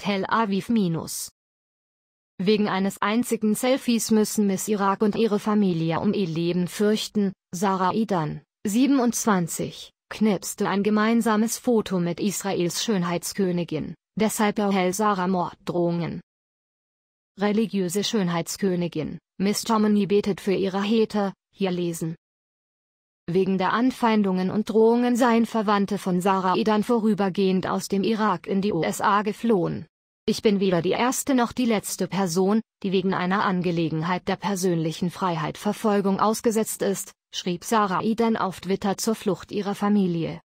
Tel Aviv minus. Wegen eines einzigen Selfies müssen Miss Irak und ihre Familie um ihr Leben fürchten, Sarah Idan, 27, knipste ein gemeinsames Foto mit Israels Schönheitskönigin, deshalb erhält Sarah Morddrohungen. Religiöse Schönheitskönigin, Miss Jomini betet für ihre Heter, hier lesen. Wegen der Anfeindungen und Drohungen seien Verwandte von Sarah Idan vorübergehend aus dem Irak in die USA geflohen. Ich bin weder die erste noch die letzte Person, die wegen einer Angelegenheit der persönlichen Freiheit Verfolgung ausgesetzt ist, schrieb Sarah Eden auf Twitter zur Flucht ihrer Familie.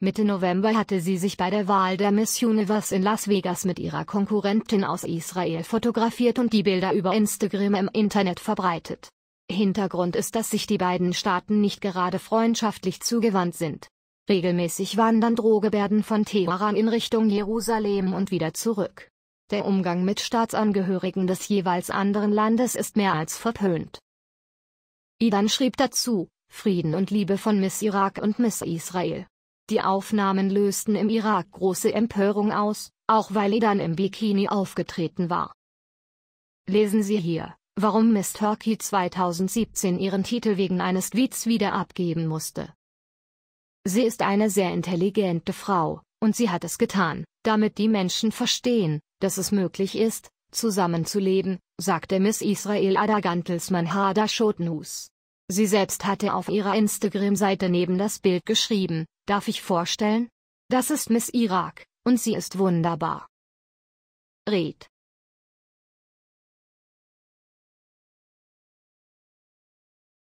Mitte November hatte sie sich bei der Wahl der Miss Universe in Las Vegas mit ihrer Konkurrentin aus Israel fotografiert und die Bilder über Instagram im Internet verbreitet. Hintergrund ist, dass sich die beiden Staaten nicht gerade freundschaftlich zugewandt sind. Regelmäßig wandern Drohgebärden von Teheran in Richtung Jerusalem und wieder zurück. Der Umgang mit Staatsangehörigen des jeweils anderen Landes ist mehr als verpönt. Idan schrieb dazu, Frieden und Liebe von Miss Irak und Miss Israel. Die Aufnahmen lösten im Irak große Empörung aus, auch weil Idan im Bikini aufgetreten war. Lesen Sie hier, warum Miss Turkey 2017 ihren Titel wegen eines Tweets wieder abgeben musste. Sie ist eine sehr intelligente Frau, und sie hat es getan, damit die Menschen verstehen, dass es möglich ist, zusammenzuleben, sagte Miss Israel Ada Gantelsmann Schotnus. Sie selbst hatte auf ihrer Instagram-Seite neben das Bild geschrieben, darf ich vorstellen? Das ist Miss Irak, und sie ist wunderbar. Red.